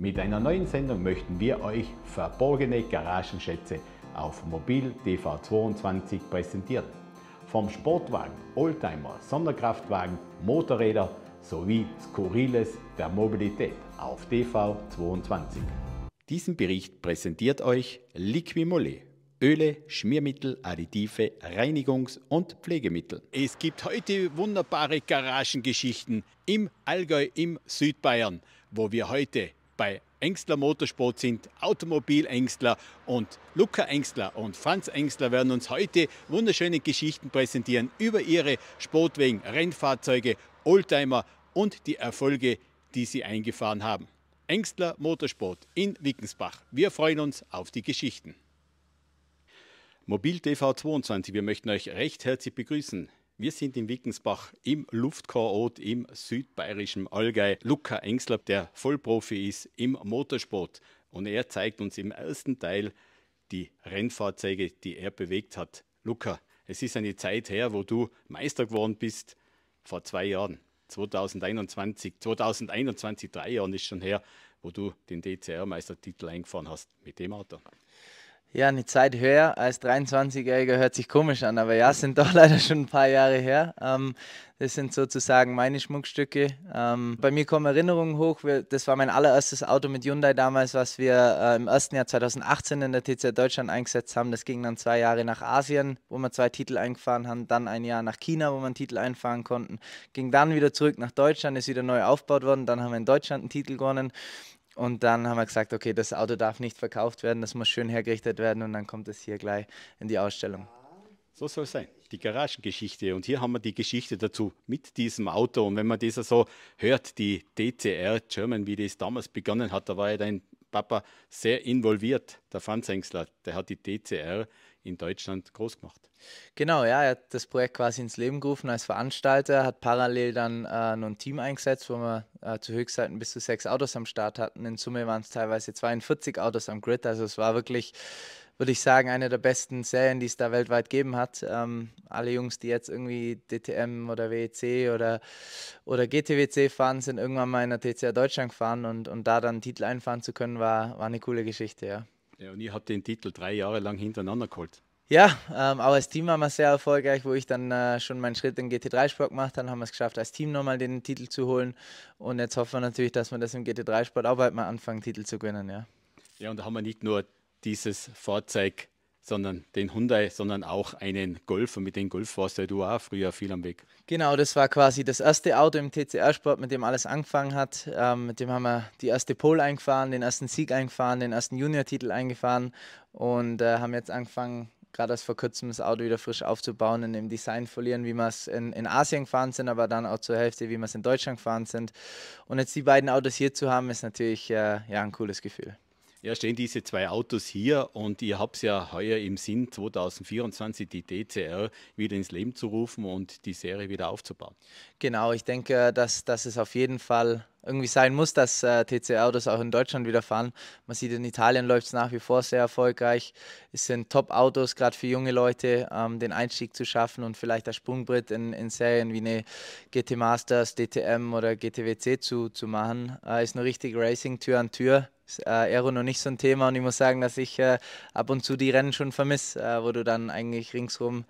Mit einer neuen Sendung möchten wir euch verborgene Garagenschätze auf Mobil TV22 präsentieren. Vom Sportwagen, Oldtimer, Sonderkraftwagen, Motorräder sowie Skurriles der Mobilität auf TV22. Diesen Bericht präsentiert euch Liquimole. Öle, Schmiermittel, Additive, Reinigungs- und Pflegemittel. Es gibt heute wunderbare Garagengeschichten im Allgäu im Südbayern, wo wir heute bei Engstler Motorsport sind Automobilängstler und Luca Engstler und Franz Engstler werden uns heute wunderschöne Geschichten präsentieren über ihre Sportwegen, Rennfahrzeuge, Oldtimer und die Erfolge, die sie eingefahren haben. Engstler Motorsport in Wickensbach. Wir freuen uns auf die Geschichten. Mobil TV 22, wir möchten euch recht herzlich begrüßen. Wir sind in Wickensbach im Luftkurort im südbayerischen Allgäu. Luca Engsler, der Vollprofi ist im Motorsport. Und er zeigt uns im ersten Teil die Rennfahrzeuge, die er bewegt hat. Luca, es ist eine Zeit her, wo du Meister geworden bist, vor zwei Jahren. 2021, 2021, drei Jahren ist schon her, wo du den DCR-Meistertitel eingefahren hast mit dem Auto. Ja, eine Zeit höher als 23-Jähriger hört sich komisch an, aber ja, sind doch leider schon ein paar Jahre her. Ähm, das sind sozusagen meine Schmuckstücke. Ähm, bei mir kommen Erinnerungen hoch. das war mein allererstes Auto mit Hyundai damals, was wir äh, im ersten Jahr 2018 in der TCA Deutschland eingesetzt haben. Das ging dann zwei Jahre nach Asien, wo wir zwei Titel eingefahren haben. Dann ein Jahr nach China, wo wir einen Titel einfahren konnten. Ging dann wieder zurück nach Deutschland, ist wieder neu aufgebaut worden. Dann haben wir in Deutschland einen Titel gewonnen. Und dann haben wir gesagt, okay, das Auto darf nicht verkauft werden, das muss schön hergerichtet werden und dann kommt es hier gleich in die Ausstellung. So soll es sein. Die Garagengeschichte. Und hier haben wir die Geschichte dazu mit diesem Auto. Und wenn man das so hört, die DCR German, wie das damals begonnen hat, da war ja ein Papa sehr involviert, der Franz Der hat die DCR in Deutschland groß gemacht. Genau, ja, er hat das Projekt quasi ins Leben gerufen als Veranstalter, hat parallel dann äh, noch ein Team eingesetzt, wo wir äh, zu Höchstzeiten bis zu sechs Autos am Start hatten. In Summe waren es teilweise 42 Autos am Grid, also es war wirklich würde ich sagen, eine der besten Serien, die es da weltweit geben hat. Ähm, alle Jungs, die jetzt irgendwie DTM oder WEC oder, oder GTWC fahren, sind irgendwann mal in der TCR Deutschland gefahren und, und da dann einen Titel einfahren zu können, war, war eine coole Geschichte, ja. Ja, und ihr habt den Titel drei Jahre lang hintereinander geholt. Ja, ähm, aber als Team waren wir sehr erfolgreich, wo ich dann äh, schon meinen Schritt in GT3-Sport gemacht habe, haben wir es geschafft, als Team nochmal den Titel zu holen. Und jetzt hoffen wir natürlich, dass wir das im GT3-Sport auch bald mal anfangen, Titel zu gewinnen, ja. Ja, und da haben wir nicht nur dieses Fahrzeug, sondern den Hyundai, sondern auch einen Golf. Und mit dem Golf warst du auch früher viel am Weg. Genau, das war quasi das erste Auto im TCR-Sport, mit dem alles angefangen hat. Ähm, mit dem haben wir die erste Pole eingefahren, den ersten Sieg eingefahren, den ersten Junior-Titel eingefahren und äh, haben jetzt angefangen, gerade erst vor kurzem das Auto wieder frisch aufzubauen und im Design verlieren, wie wir es in, in Asien gefahren sind, aber dann auch zur Hälfte, wie wir es in Deutschland gefahren sind. Und jetzt die beiden Autos hier zu haben, ist natürlich äh, ja, ein cooles Gefühl. Ja, stehen diese zwei Autos hier und ihr habt ja heuer im Sinn 2024 die DCR wieder ins Leben zu rufen und die Serie wieder aufzubauen. Genau, ich denke, dass dass es auf jeden Fall irgendwie sein muss, dass äh, TC-Autos auch in Deutschland wieder fahren. Man sieht, in Italien läuft es nach wie vor sehr erfolgreich. Es sind Top-Autos, gerade für junge Leute, ähm, den Einstieg zu schaffen und vielleicht das Sprungbrett in, in Serien wie eine GT Masters, DTM oder GTWC zu, zu machen. Äh, ist nur richtig Racing Tür an Tür. Ist, äh, Aero noch nicht so ein Thema und ich muss sagen, dass ich äh, ab und zu die Rennen schon vermisse, äh, wo du dann eigentlich ringsherum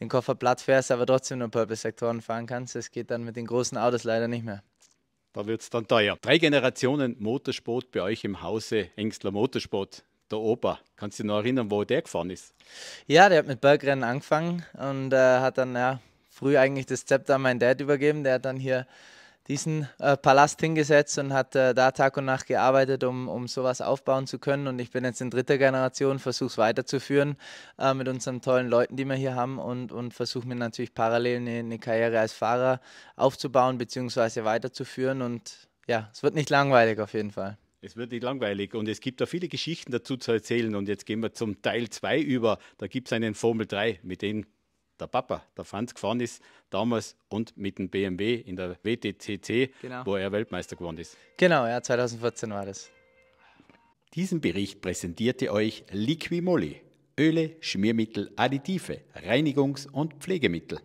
den Koffer platt fährst, aber trotzdem nur Purple-Sektoren fahren kannst. Das geht dann mit den großen Autos leider nicht mehr. Da wird es dann teuer. Drei Generationen Motorsport bei euch im Hause Engstler Motorsport. Der Opa, kannst du dich noch erinnern, wo der gefahren ist? Ja, der hat mit Bergrennen angefangen und äh, hat dann ja, früh eigentlich das Zepter an meinen Dad übergeben. Der hat dann hier diesen äh, Palast hingesetzt und hat äh, da Tag und Nacht gearbeitet, um, um sowas aufbauen zu können. Und ich bin jetzt in dritter Generation, versuche es weiterzuführen äh, mit unseren tollen Leuten, die wir hier haben und, und versuche mir natürlich parallel eine, eine, Karriere als Fahrer aufzubauen bzw. weiterzuführen. Und ja, es wird nicht langweilig auf jeden Fall. Es wird nicht langweilig und es gibt da viele Geschichten dazu zu erzählen. Und jetzt gehen wir zum Teil 2 über. Da gibt es einen Formel 3, mit dem der Papa, der Franz, gefahren ist damals und mit dem BMW in der WTCC, genau. wo er Weltmeister geworden ist. Genau, ja, 2014 war das. Diesen Bericht präsentierte euch Liquimoli, Öle, Schmiermittel, Additive, Reinigungs- und Pflegemittel.